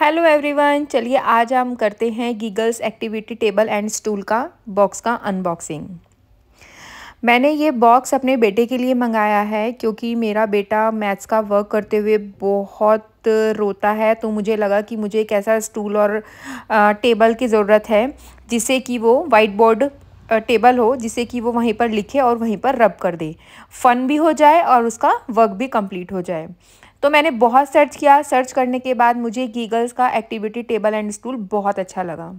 hello everyone चलिए आज हम करते हैं Giggles activity table and stool का बॉक्स का अनबॉक्सिंग मैंने ये बॉक्स अपने बेटे के लिए मंगाया है क्योंकि मेरा बेटा मैथ्स का वर्क करते हुए बहुत रोता है तो मुझे लगा कि मुझे एक ऐसा स्टूल और टेबल की ज़रूरत है जिससे कि वो वाइट बोर्ड टेबल हो जिससे कि वो वहीं पर लिखे और वहीं पर रब कर दे फ़न भी हो जाए और उसका वर्क भी कंप्लीट हो जाए तो मैंने बहुत सर्च किया सर्च करने के बाद मुझे गीगल्स का एक्टिविटी टेबल एंड स्टूल बहुत अच्छा लगा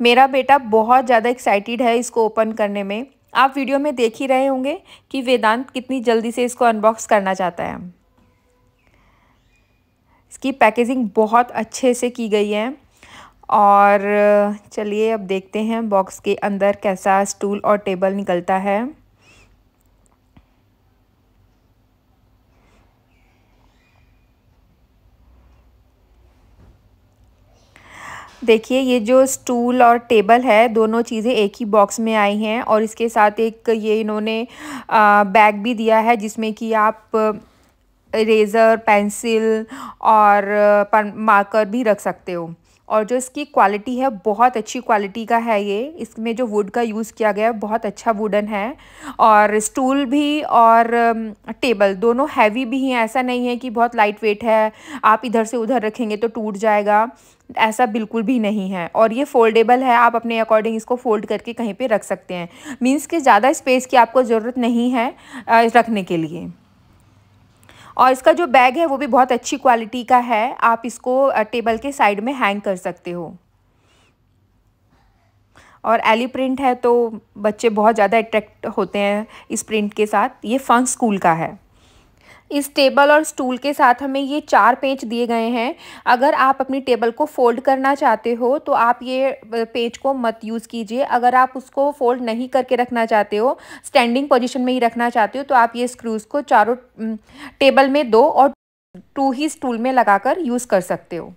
मेरा बेटा बहुत ज़्यादा एक्साइटेड है इसको ओपन करने में आप वीडियो में देख ही रहे होंगे कि वेदांत कितनी जल्दी से इसको अनबॉक्स करना चाहता है इसकी पैकेजिंग बहुत अच्छे से की गई है और चलिए अब देखते हैं बॉक्स के अंदर कैसा स्टूल और टेबल निकलता है देखिए ये जो स्टूल और टेबल है दोनों चीज़ें एक ही बॉक्स में आई हैं और इसके साथ एक ये इन्होंने बैग भी दिया है जिसमें कि आप इरेज़र पेंसिल और मार्कर भी रख सकते हो और जो इसकी क्वालिटी है बहुत अच्छी क्वालिटी का है ये इसमें जो वुड का यूज़ किया गया है बहुत अच्छा वुडन है और स्टूल भी और टेबल um, दोनों हैवी भी हैं ऐसा नहीं है कि बहुत लाइट वेट है आप इधर से उधर रखेंगे तो टूट जाएगा ऐसा बिल्कुल भी नहीं है और ये फोल्डेबल है आप अपने अकॉर्डिंग इसको फोल्ड करके कहीं पर रख सकते हैं मीन्स कि ज़्यादा स्पेस की आपको ज़रूरत नहीं है रखने के लिए और इसका जो बैग है वो भी बहुत अच्छी क्वालिटी का है आप इसको टेबल के साइड में हैंग कर सकते हो और एली प्रिंट है तो बच्चे बहुत ज़्यादा अट्रैक्ट होते हैं इस प्रिंट के साथ ये फंक स्कूल का है इस टेबल और स्टूल के साथ हमें ये चार पेज दिए गए हैं अगर आप अपनी टेबल को फोल्ड करना चाहते हो तो आप ये पेज को मत यूज़ कीजिए अगर आप उसको फोल्ड नहीं करके रखना चाहते हो स्टैंडिंग पोजिशन में ही रखना चाहते हो तो आप ये स्क्रूज़ को चारों टेबल में दो और टू ही स्टूल में कर यूज़ कर सकते हो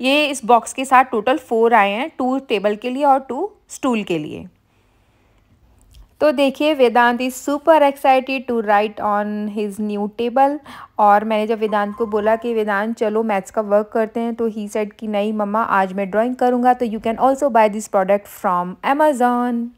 ये इस बॉक्स के साथ टोटल फोर आए हैं टू टेबल के लिए और टू स्टूल के लिए तो देखिए Vedant is super excited to write on his new table और मैंने जब वेदांत को बोला कि वेदांत चलो मैथ्स का वर्क करते हैं तो ही सेट कि नहीं मम्मा आज मैं ड्राइंग करूँगा तो you can also buy this product from Amazon